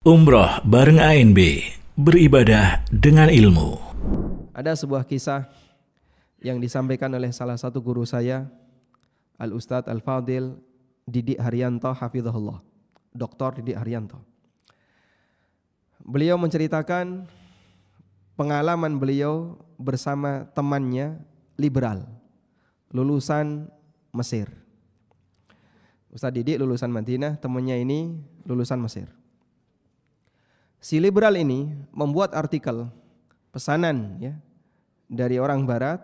Umroh bareng ANB, beribadah dengan ilmu. Ada sebuah kisah yang disampaikan oleh salah satu guru saya, Al Ustadz Al Fadil Didik Haryanto Hafizahullah, Dr. Didik Haryanto. Beliau menceritakan pengalaman beliau bersama temannya liberal, lulusan Mesir. Ustadz Didik lulusan Madinah, temannya ini lulusan Mesir Si liberal ini membuat artikel pesanan ya dari orang barat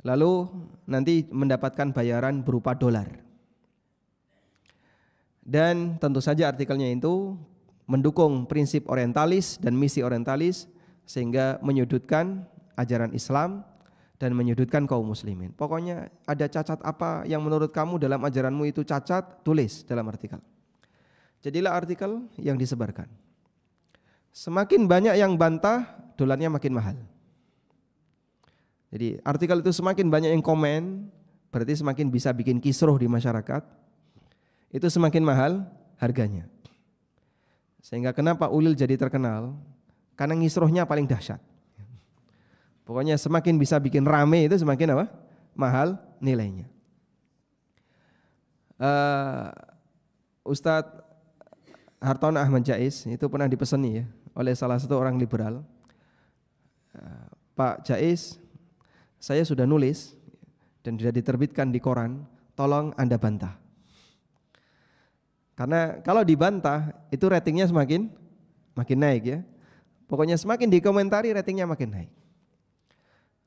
lalu nanti mendapatkan bayaran berupa dolar. Dan tentu saja artikelnya itu mendukung prinsip orientalis dan misi orientalis sehingga menyudutkan ajaran Islam dan menyudutkan kaum muslimin. Pokoknya ada cacat apa yang menurut kamu dalam ajaranmu itu cacat, tulis dalam artikel. Jadilah artikel yang disebarkan. Semakin banyak yang bantah, dolarnya makin mahal. Jadi artikel itu semakin banyak yang komen, berarti semakin bisa bikin kisruh di masyarakat. Itu semakin mahal harganya. Sehingga kenapa Ulil jadi terkenal? Karena kisruhnya paling dahsyat. Pokoknya semakin bisa bikin rame itu semakin apa? Mahal nilainya. Uh, Ustadz Hartono Ahmad Jais itu pernah dipeseni ya oleh salah satu orang liberal. Eh, Pak Jais, saya sudah nulis dan sudah diterbitkan di koran, tolong Anda bantah. Karena kalau dibantah itu ratingnya semakin makin naik ya. Pokoknya semakin dikomentari ratingnya makin naik.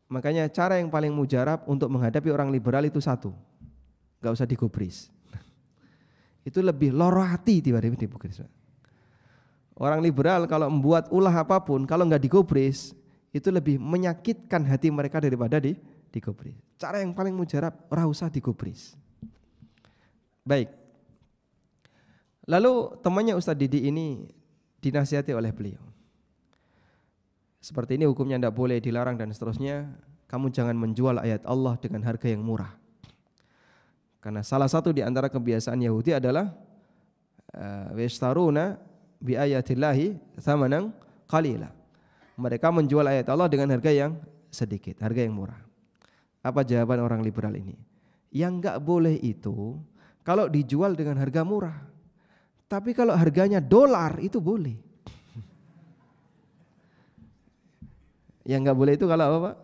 Makanya cara yang paling mujarab untuk menghadapi orang liberal itu satu. Gak usah digubris. itu lebih lorati tiba-tiba digubris. Pak. Orang liberal kalau membuat ulah apapun, kalau nggak digubris, itu lebih menyakitkan hati mereka daripada di digubris. Cara yang paling mujarab, orang usah digubris. Baik. Lalu temannya Ustadz Didi ini dinasihati oleh beliau. Seperti ini hukumnya tidak boleh dilarang dan seterusnya. Kamu jangan menjual ayat Allah dengan harga yang murah. Karena salah satu di antara kebiasaan Yahudi adalah eh, westaruna bi ayatillahi samanan qalila. Mereka menjual ayat Allah dengan harga yang sedikit, harga yang murah. Apa jawaban orang liberal ini? Yang nggak boleh itu kalau dijual dengan harga murah. Tapi kalau harganya dolar itu boleh. Yang nggak boleh itu kalau apa, Pak?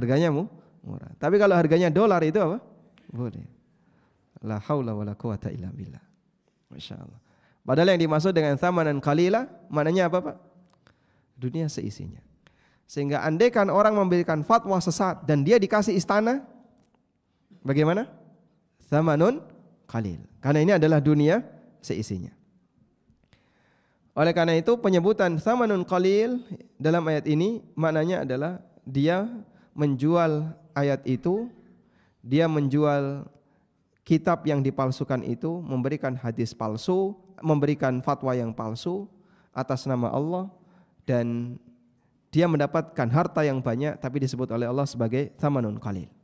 Harganya mu murah. Tapi kalau harganya dolar itu apa? Boleh. La haula wala quwata illa billah. Masya Padahal yang dimaksud dengan samanan Kalilah maknanya apa Pak? Dunia seisinya. Sehingga andaikan orang memberikan fatwa sesat dan dia dikasih istana, bagaimana? Samanun kalil. Karena ini adalah dunia seisinya. Oleh karena itu penyebutan samanun Kalil dalam ayat ini maknanya adalah dia menjual ayat itu, dia menjual kitab yang dipalsukan itu, memberikan hadis palsu, memberikan fatwa yang palsu atas nama Allah dan dia mendapatkan harta yang banyak tapi disebut oleh Allah sebagai tamanun qalil.